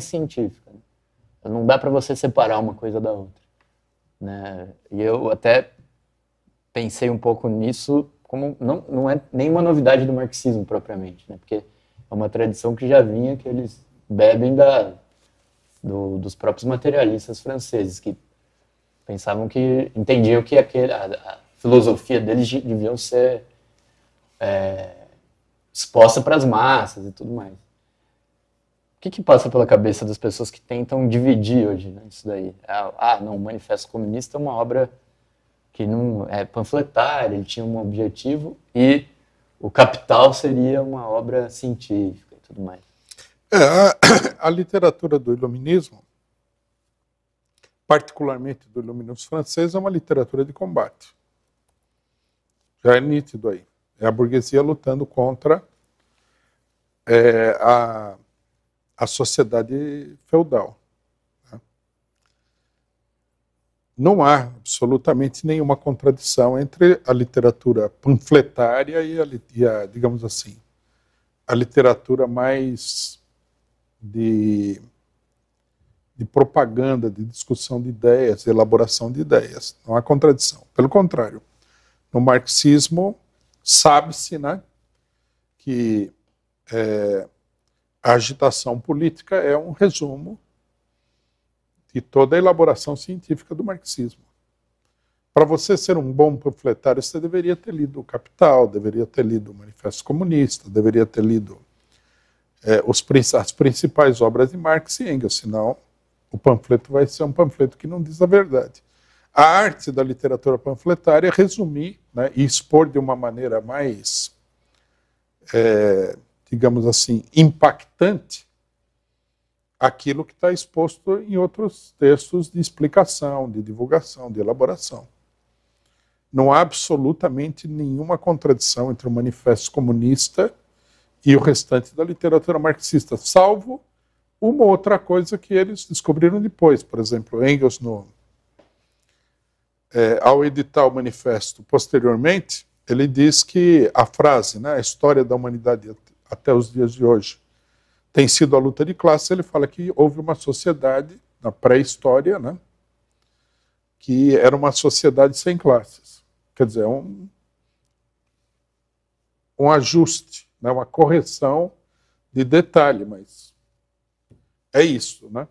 mais é científica. Né? Então, não dá para você separar uma coisa da outra. Né? E eu até pensei um pouco nisso como não, não é nenhuma novidade do marxismo propriamente, né? porque é uma tradição que já vinha que eles bebem da, do, dos próprios materialistas franceses, que pensavam que entendiam que aquele, a, a filosofia deles deviam ser é, exposta para as massas e tudo mais. O que, que passa pela cabeça das pessoas que tentam dividir hoje né, isso daí? É, ah, não, o Manifesto Comunista é uma obra que não é panfletária, ele tinha um objetivo e o Capital seria uma obra científica e tudo mais. É, a, a literatura do iluminismo, particularmente do iluminismo francês, é uma literatura de combate. Já é nítido aí. É a burguesia lutando contra é, a a sociedade feudal. Né? Não há absolutamente nenhuma contradição entre a literatura panfletária e a, e a digamos assim, a literatura mais de, de propaganda, de discussão de ideias, de elaboração de ideias. Não há contradição. Pelo contrário, no marxismo, sabe-se né, que é, a agitação política é um resumo de toda a elaboração científica do marxismo. Para você ser um bom panfletário, você deveria ter lido o Capital, deveria ter lido o Manifesto Comunista, deveria ter lido é, os, as principais obras de Marx e Engels, senão o panfleto vai ser um panfleto que não diz a verdade. A arte da literatura panfletária é resumir né, e expor de uma maneira mais é, digamos assim, impactante aquilo que está exposto em outros textos de explicação, de divulgação, de elaboração. Não há absolutamente nenhuma contradição entre o manifesto comunista e o restante da literatura marxista, salvo uma outra coisa que eles descobriram depois. Por exemplo, Engels, no, é, ao editar o manifesto posteriormente, ele diz que a frase, né, a história da humanidade é até os dias de hoje tem sido a luta de classe, ele fala que houve uma sociedade na pré-história, né, que era uma sociedade sem classes. Quer dizer, um, um ajuste, né, uma correção de detalhe, mas é isso, né?